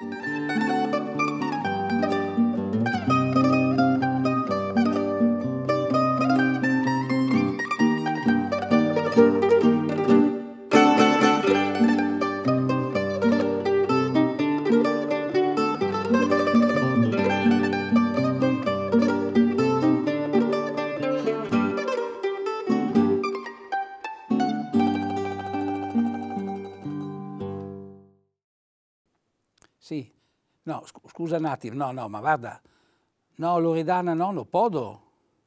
Thank you. scusa un attimo, no, no, ma guarda, no, Loredana no, non podo,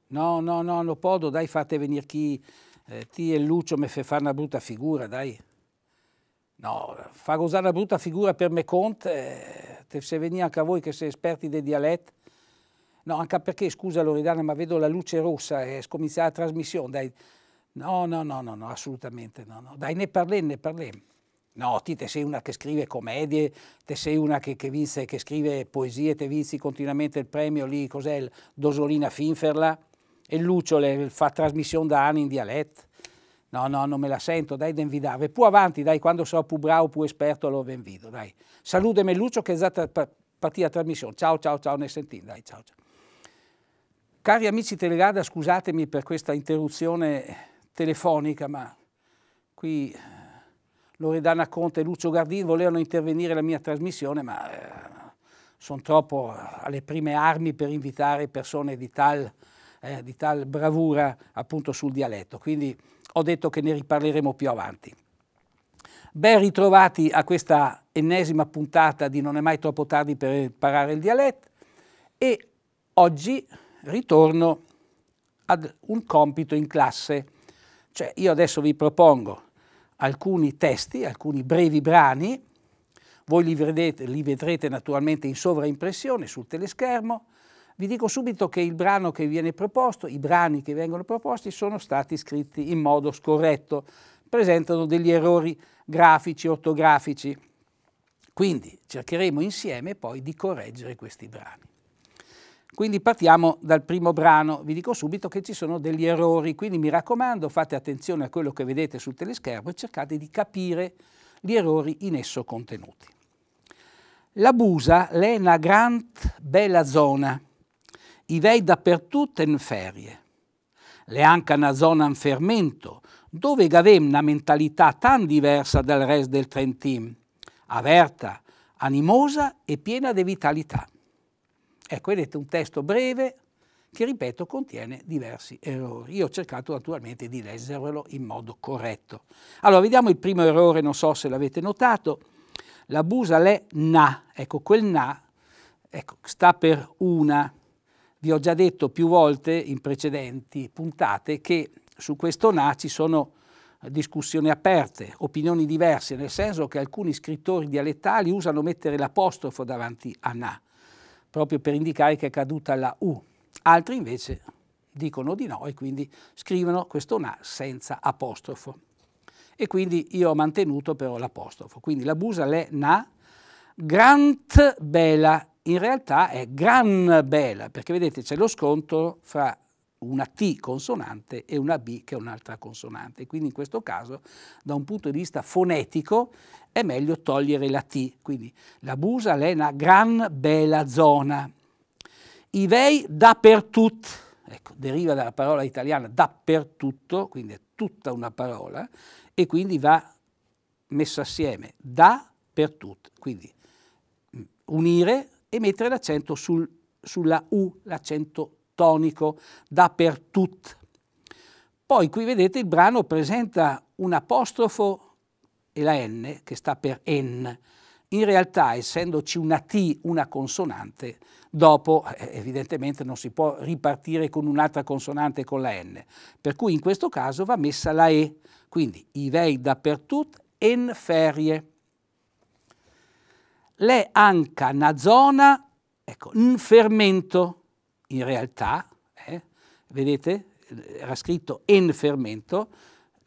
no, no, no, non podo, dai fate venire chi, eh, ti e Lucio mi fa fare una brutta figura, dai. No, fa usare una brutta figura per me conta, eh, se venire anche a voi che siete esperti dei dialetti, No, anche perché, scusa Loredana, ma vedo la luce rossa, è scominciata la trasmissione, dai. No, no, no, no, no assolutamente no, no. Dai, ne parliamo, ne parliamo. No, ti te sei una che scrive commedie, te sei una che, che, vinse, che scrive poesie, te vinsi continuamente il premio lì, cos'è, il Dosolina Finferla, e Lucio le, fa trasmissione da anni in dialetto. No, no, non me la sento, dai, den vidare. Più avanti, dai, quando sarò più bravo, più esperto, lo ben vido, dai. Salutemi Lucio che è stata partita la trasmissione. Ciao, ciao, ciao, ne sentin, dai, ciao, ciao. Cari amici Telerada, scusatemi per questa interruzione telefonica, ma qui Loredana Conte e Lucio Gardini volevano intervenire nella mia trasmissione, ma eh, sono troppo eh, alle prime armi per invitare persone di tal, eh, di tal bravura appunto sul dialetto. Quindi ho detto che ne riparleremo più avanti. Ben ritrovati a questa ennesima puntata di Non è mai troppo tardi per imparare il dialetto e oggi ritorno ad un compito in classe. Cioè io adesso vi propongo alcuni testi, alcuni brevi brani, voi li, vedrete, li vedrete naturalmente in sovraimpressione sul teleschermo, vi dico subito che il brano che viene proposto, i brani che vengono proposti sono stati scritti in modo scorretto, presentano degli errori grafici, ortografici. Quindi cercheremo insieme poi di correggere questi brani. Quindi partiamo dal primo brano, vi dico subito che ci sono degli errori, quindi mi raccomando fate attenzione a quello che vedete sul teleschermo e cercate di capire gli errori in esso contenuti. La Busa è una grande bella zona, i vei dappertutto in ferie. Le anche una zona in fermento, dove avem una mentalità tan diversa dal resto del Trentin, aperta, animosa e piena di vitalità. Ecco, vedete un testo breve che, ripeto, contiene diversi errori. Io ho cercato naturalmente di leggerlo in modo corretto. Allora, vediamo il primo errore, non so se l'avete notato. La busa le na, ecco, quel na ecco, sta per una. Vi ho già detto più volte in precedenti puntate che su questo na ci sono discussioni aperte, opinioni diverse, nel senso che alcuni scrittori dialettali usano mettere l'apostrofo davanti a na, proprio per indicare che è caduta la U. Altri invece dicono di no e quindi scrivono questo na senza apostrofo. E quindi io ho mantenuto però l'apostrofo. Quindi la busa è na grant bela, in realtà è gran bela, perché vedete c'è lo scontro fra una T consonante e una B che è un'altra consonante. Quindi in questo caso, da un punto di vista fonetico, è meglio togliere la T. Quindi la Busa è una gran bella zona. I Ivei dappertutto, ecco, deriva dalla parola italiana dappertutto, quindi è tutta una parola, e quindi va messa assieme da per tutto, Quindi mm, unire e mettere l'accento sul, sulla U, l'accento tonico, dappertutto. Poi qui vedete il brano presenta un apostrofo e la N che sta per en. In realtà, essendoci una T, una consonante, dopo eh, evidentemente non si può ripartire con un'altra consonante con la N. Per cui in questo caso va messa la E. Quindi i Ivei dappertutto, en ferie. Le anca na zona, ecco, n fermento in realtà, eh, vedete, era scritto en fermento,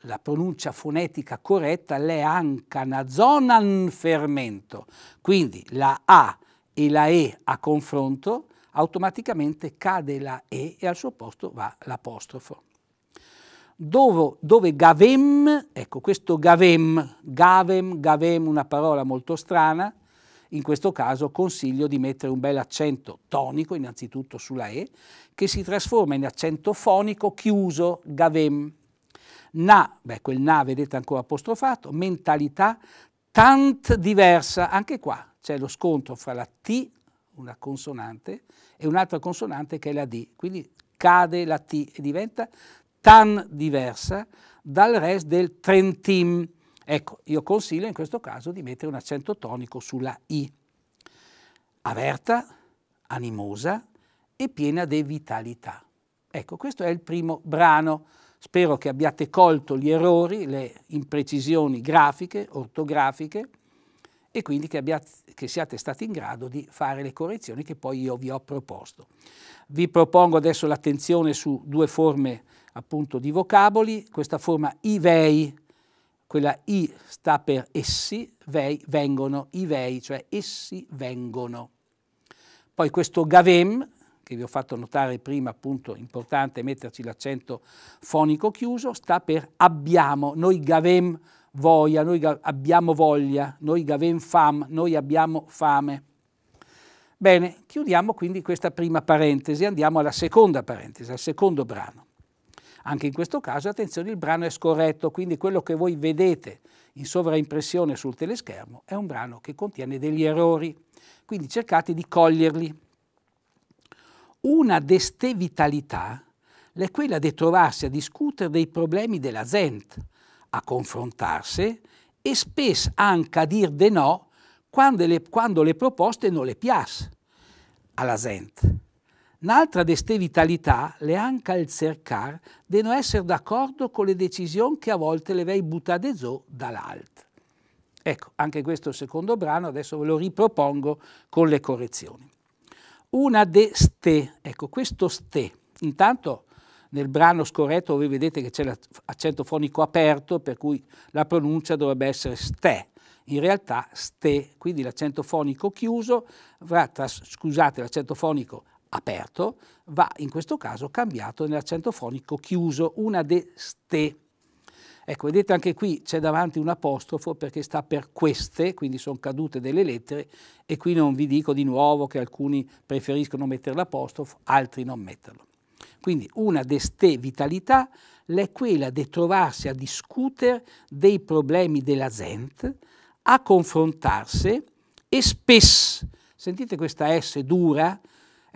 la pronuncia fonetica corretta è ancanazonan fermento. Quindi la A e la E a confronto, automaticamente cade la E e al suo posto va l'apostrofo. Dove, dove, gavem, ecco questo gavem, gavem, gavem, una parola molto strana, in questo caso consiglio di mettere un bel accento tonico innanzitutto sulla E che si trasforma in accento fonico chiuso, gavem. Na, beh quel na vedete ancora apostrofato, mentalità tant diversa, anche qua c'è lo scontro fra la T, una consonante, e un'altra consonante che è la D, quindi cade la T e diventa tan diversa dal resto del Trentim Ecco, io consiglio in questo caso di mettere un accento tonico sulla I, Averta, animosa e piena di vitalità. Ecco, questo è il primo brano. Spero che abbiate colto gli errori, le imprecisioni grafiche, ortografiche e quindi che, abbiate, che, siate stati in grado di fare le correzioni che poi io vi ho proposto. Vi propongo adesso l'attenzione su due forme appunto di vocaboli, questa forma ivei quella I sta per essi, vei, vengono, i vei, cioè essi vengono. Poi questo gavem, che vi ho fatto notare prima, appunto, importante metterci l'accento fonico chiuso, sta per abbiamo, noi gavem voglia, noi ga abbiamo voglia, noi gavem fam, noi abbiamo fame. Bene, chiudiamo quindi questa prima parentesi, andiamo alla seconda parentesi, al secondo brano. Anche in questo caso, attenzione, il brano è scorretto, quindi quello che voi vedete in sovraimpressione sul teleschermo è un brano che contiene degli errori, quindi cercate di coglierli. Una destevitalità è quella di trovarsi a discutere dei problemi della gente, a confrontarsi e spesso anche a dire de no quando le, quando le proposte non le piacciono alla gente. Un'altra di queste vitalità, le anche al cercar, devono essere d'accordo con le decisioni che a volte le vei buttate giù dall'alto. Ecco, anche questo secondo brano adesso ve lo ripropongo con le correzioni. Una de ste, ecco questo ste, intanto nel brano scorretto voi vedete che c'è l'accento fonico aperto per cui la pronuncia dovrebbe essere ste, in realtà ste, quindi l'accento fonico chiuso, va scusate l'accento fonico aperto va in questo caso cambiato nell'accento fonico chiuso, una de ste. Ecco, vedete anche qui c'è davanti un apostrofo perché sta per queste, quindi sono cadute delle lettere e qui non vi dico di nuovo che alcuni preferiscono mettere l'apostrofo, altri non metterlo. Quindi una de ste vitalità è quella di trovarsi a discutere dei problemi della gente, a confrontarsi e spesso, sentite questa S dura,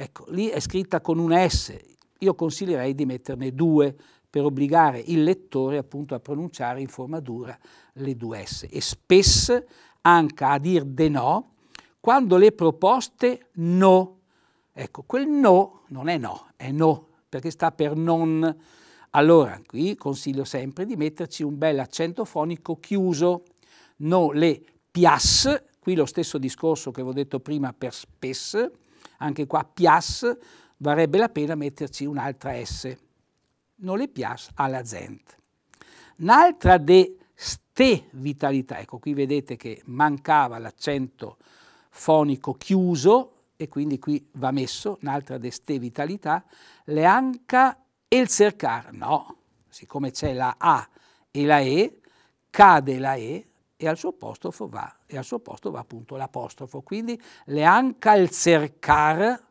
Ecco, lì è scritta con un S, io consiglierei di metterne due per obbligare il lettore appunto a pronunciare in forma dura le due S e spesso anche a dir de no quando le proposte no. Ecco, quel no non è no, è no, perché sta per non. Allora, qui consiglio sempre di metterci un bel accento fonico chiuso, no le pias, qui lo stesso discorso che avevo detto prima per spesso, anche qua Pias, varrebbe la pena metterci un'altra S. Non le PIAS alla gente. Un'altra de ste vitalità, ecco qui vedete che mancava l'accento fonico chiuso e quindi qui va messo un'altra de ste vitalità, le anca e il cercar, no, siccome c'è la A e la E, cade la E, e al suo apostrofo va, e al suo posto va appunto l'apostrofo. Quindi le ankalzerkar,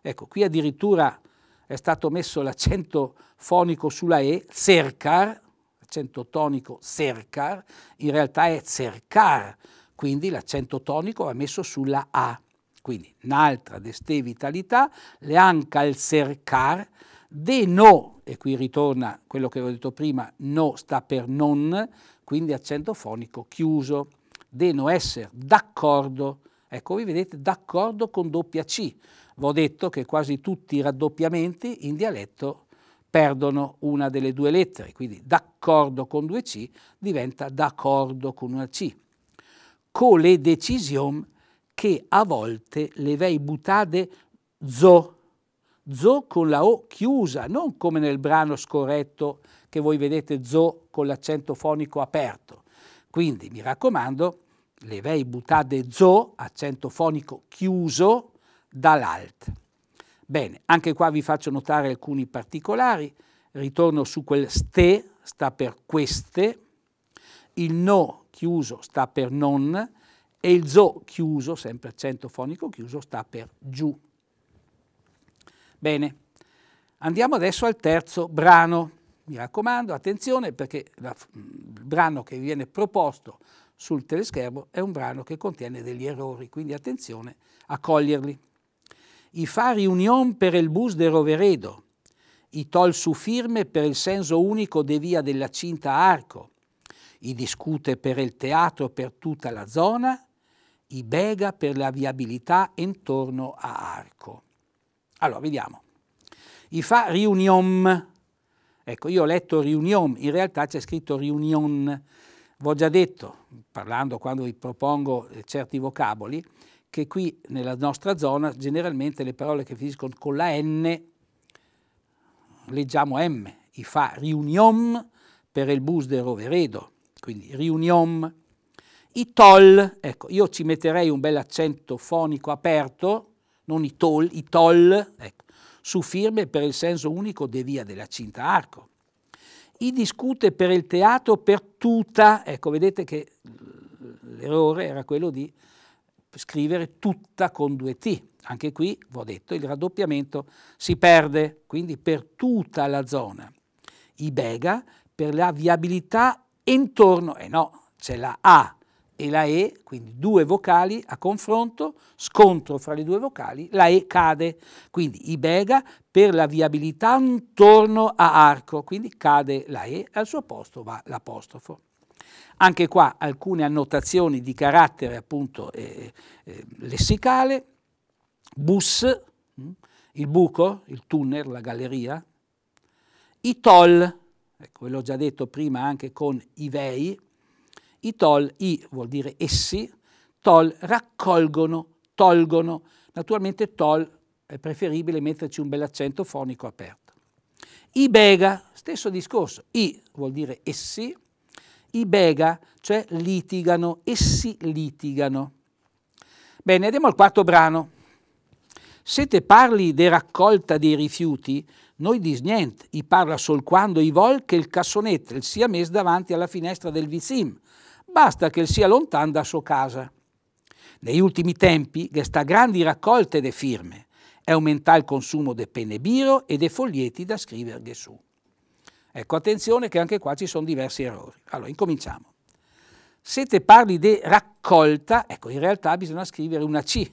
ecco qui addirittura è stato messo l'accento fonico sulla E, cercar, accento tonico cercar, in realtà è cercar, quindi l'accento tonico va messo sulla A. Quindi un'altra deste vitalità, le anca al cercar, de no e qui ritorna quello che avevo detto prima, no sta per non, quindi accento fonico chiuso. Deno essere d'accordo, ecco vi vedete d'accordo con doppia C. Vi ho detto che quasi tutti i raddoppiamenti in dialetto perdono una delle due lettere, quindi d'accordo con due C diventa d'accordo con una C. Co le decisioni che a volte le vei buttate zo Zo con la O chiusa, non come nel brano scorretto che voi vedete Zo con l'accento fonico aperto. Quindi mi raccomando, levei buttate Zo, accento fonico chiuso, dall'alt. Bene, anche qua vi faccio notare alcuni particolari. Ritorno su quel ste, sta per queste, il no chiuso sta per non e il zo chiuso, sempre accento fonico chiuso, sta per giù. Bene, andiamo adesso al terzo brano. Mi raccomando, attenzione perché la, il brano che viene proposto sul teleschermo è un brano che contiene degli errori, quindi attenzione a coglierli. I fari union per il bus de Roveredo, i tol su firme per il senso unico de via della cinta arco, i discute per il teatro per tutta la zona, i bega per la viabilità intorno a arco. Allora, vediamo. I fa riunion. Ecco, io ho letto riunion, in realtà c'è scritto riunion. Vi ho già detto, parlando quando vi propongo eh, certi vocaboli, che qui nella nostra zona generalmente le parole che finiscono con la N leggiamo M, i fa riunion per il bus del Roveredo, quindi riunion. I tol, ecco, io ci metterei un bel accento fonico aperto, non i toll, i toll ecco, su firme per il senso unico de via della Cinta Arco. I discute per il teatro per tutta, ecco vedete che l'errore era quello di scrivere tutta con due T. Anche qui, vi ho detto, il raddoppiamento si perde, quindi per tutta la zona. I Bega per la viabilità intorno, e eh no, c'è la A e la E, quindi due vocali a confronto, scontro fra le due vocali, la E cade, quindi Ibega per la viabilità intorno a arco, quindi cade la E, al suo posto va l'apostrofo. Anche qua alcune annotazioni di carattere appunto eh, eh, lessicale, bus, mm, il buco, il tunnel, la galleria, i toll, ecco, ve l'ho già detto prima anche con i vei, i tol, i vuol dire essi, tol raccolgono, tolgono. Naturalmente tol è preferibile metterci un bel accento fonico aperto. I bega, stesso discorso, i vuol dire essi, i bega, cioè litigano, essi litigano. Bene, andiamo al quarto brano. Se te parli di raccolta dei rifiuti, noi dis niente, i parla sol quando i vol che il cassonetto, il siamese davanti alla finestra del vicim, basta che sia lontano da sua casa. Negli ultimi tempi, questa grandi raccolte di firme è aumentato il consumo di penne biro e de foglietti da scrivere su. Ecco, attenzione che anche qua ci sono diversi errori. Allora, incominciamo. Se te parli di raccolta, ecco, in realtà bisogna scrivere una C.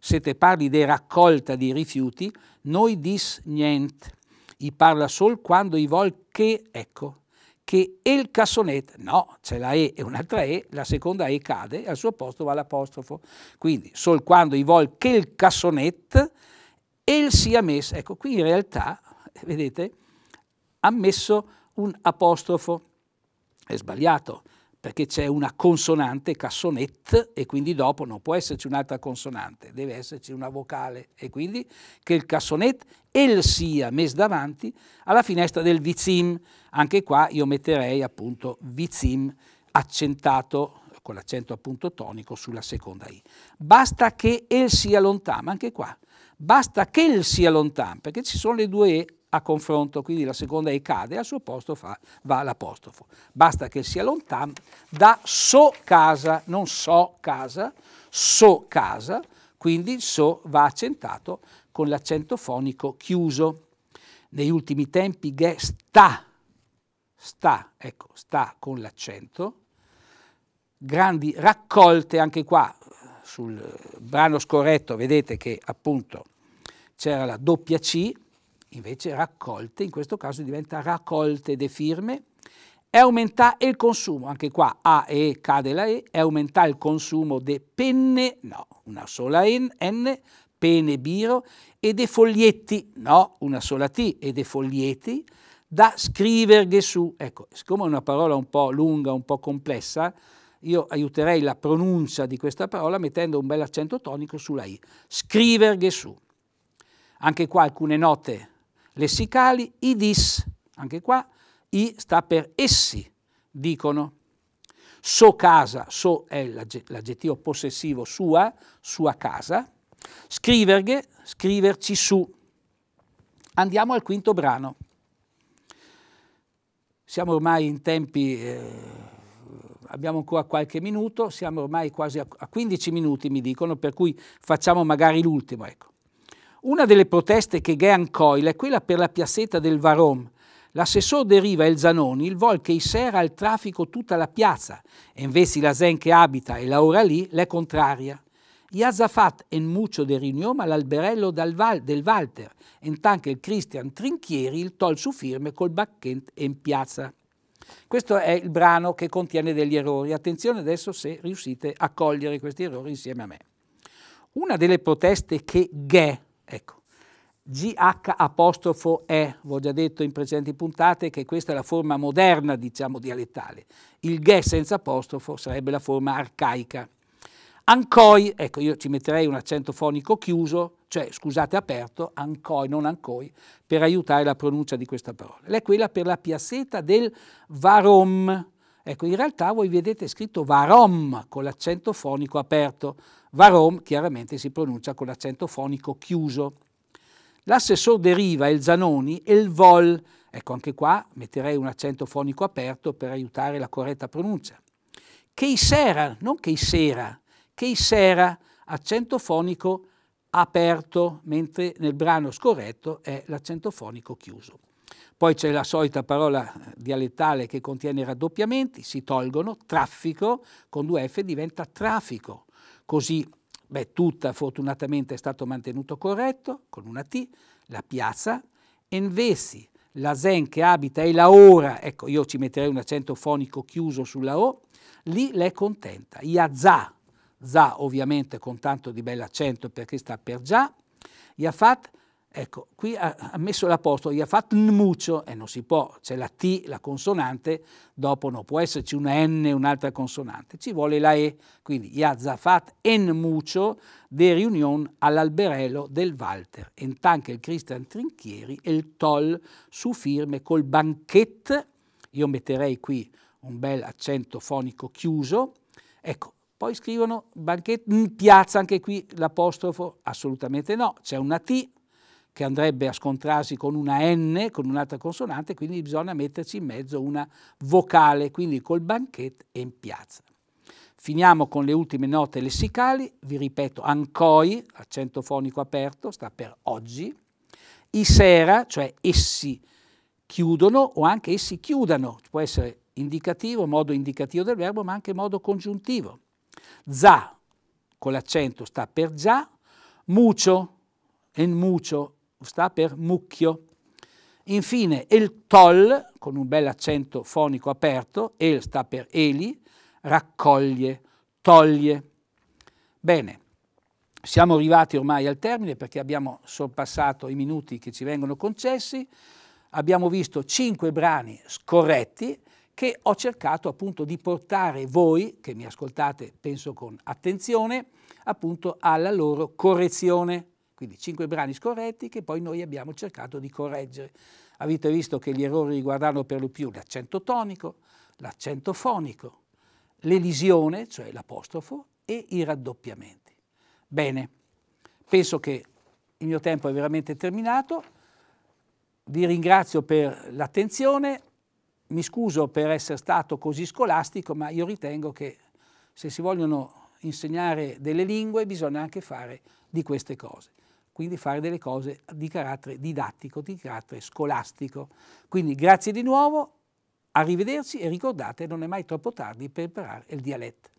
Se te parli di raccolta di rifiuti, noi dis niente. I parla sol quando i vol che, ecco, che il cassonetto, no, c'è la E e un'altra E, la seconda E cade e al suo posto va l'apostrofo. Quindi, sol quando i vol che il Cassonet, il sia messo. Ecco, qui in realtà, eh, vedete, ha messo un apostrofo. È sbagliato perché c'è una consonante cassonette e quindi dopo non può esserci un'altra consonante, deve esserci una vocale e quindi che il cassonette el sia messo davanti alla finestra del vizim, anche qua io metterei appunto vizim accentato con l'accento appunto tonico sulla seconda i. Basta che el sia lontano, anche qua, basta che el sia lontano, perché ci sono le due e a confronto, quindi la seconda è cade al suo posto fa, va l'apostrofo. Basta che sia lontano da so casa, non so casa, so casa, quindi so va accentato con l'accento fonico chiuso. Negli ultimi tempi che sta, sta, ecco, sta con l'accento. Grandi raccolte anche qua sul brano scorretto, vedete che appunto c'era la doppia C, invece raccolte, in questo caso diventa raccolte de firme, e aumenta il consumo, anche qua A e cade la E, è aumentare il consumo de penne, no, una sola N, N pene biro, e de foglietti, no, una sola T, e de foglietti, da scriverghe su. Ecco, siccome è una parola un po' lunga, un po' complessa, io aiuterei la pronuncia di questa parola mettendo un bel accento tonico sulla I. Scriverghe su. Anche qua alcune note lessicali, i dis, anche qua, i sta per essi, dicono. So casa, so è l'aggettivo possessivo sua, sua casa. Scriverghe, scriverci su. Andiamo al quinto brano. Siamo ormai in tempi, eh, abbiamo ancora qualche minuto, siamo ormai quasi a, a 15 minuti mi dicono, per cui facciamo magari l'ultimo, ecco. Una delle proteste che Gean coila è quella per la piazzetta del Varom. L'assessor deriva El Zanoni il vol che isera al traffico tutta la piazza e invece la Zen che abita e lavora lì l'è contraria. Iazafat en muccio de rignoma l'alberello Val, del Walter, en tanto il Christian Trinchieri il tol su firme col bacchent in piazza. Questo è il brano che contiene degli errori. Attenzione adesso se riuscite a cogliere questi errori insieme a me. Una delle proteste che Ghe Ecco. GH apostrofo E, vi ho già detto in precedenti puntate che questa è la forma moderna, diciamo, dialettale. Il ghe senza apostrofo sarebbe la forma arcaica. Ancoi, ecco, io ci metterei un accento fonico chiuso, cioè, scusate, aperto, ancoi, non ancoi, per aiutare la pronuncia di questa parola. L'è quella per la piassetta del varom, Ecco, in realtà voi vedete scritto varom con l'accento fonico aperto. Varom chiaramente si pronuncia con l'accento fonico chiuso. L'assessor deriva, il Zanoni e il vol. Ecco, anche qua metterei un accento fonico aperto per aiutare la corretta pronuncia. Keisera, non Keisera, Keisera, accento fonico aperto, mentre nel brano scorretto è l'accento fonico chiuso. Poi c'è la solita parola eh, dialettale che contiene raddoppiamenti, si tolgono, traffico con due F diventa traffico. Così, beh, tutta fortunatamente è stato mantenuto corretto con una T, la piazza, Envesi, la Zen che abita e la ora, ecco io ci metterei un accento fonico chiuso sulla O, lì l'è contenta, Yazà, Za ovviamente con tanto di bell'accento perché sta per già, Yafat Ecco, qui ha, ha messo l'apostrofo, gli ha fatto nmuccio, e non si può, c'è la T, la consonante, dopo non può esserci una N, un'altra consonante, ci vuole la E, quindi Yazafat enmuccio de riunion all'alberello del Walter, en tanche il Christian Trinchieri e il Toll su firme col banquet. io metterei qui un bel accento fonico chiuso, ecco, poi scrivono banquet, piazza anche qui l'apostrofo, assolutamente no, c'è una T, che andrebbe a scontrarsi con una N, con un'altra consonante, quindi bisogna metterci in mezzo una vocale, quindi col banchetto e in piazza. Finiamo con le ultime note lessicali, vi ripeto ancoi, accento fonico aperto, sta per oggi, isera, cioè essi chiudono o anche essi chiudano, può essere indicativo, modo indicativo del verbo, ma anche modo congiuntivo. Za, con l'accento sta per già, mucio, en mucio, sta per mucchio. Infine el tol, con un bel accento fonico aperto, el sta per eli, raccoglie, toglie. Bene, siamo arrivati ormai al termine perché abbiamo sorpassato i minuti che ci vengono concessi, abbiamo visto cinque brani scorretti che ho cercato appunto di portare voi, che mi ascoltate penso con attenzione, appunto alla loro correzione. Quindi cinque brani scorretti che poi noi abbiamo cercato di correggere. Avete visto che gli errori riguardano per lo più l'accento tonico, l'accento fonico, l'elisione, cioè l'apostrofo, e i raddoppiamenti. Bene, penso che il mio tempo è veramente terminato. Vi ringrazio per l'attenzione, mi scuso per essere stato così scolastico, ma io ritengo che se si vogliono insegnare delle lingue bisogna anche fare di queste cose quindi fare delle cose di carattere didattico, di carattere scolastico. Quindi grazie di nuovo, arrivederci e ricordate non è mai troppo tardi per imparare il dialetto.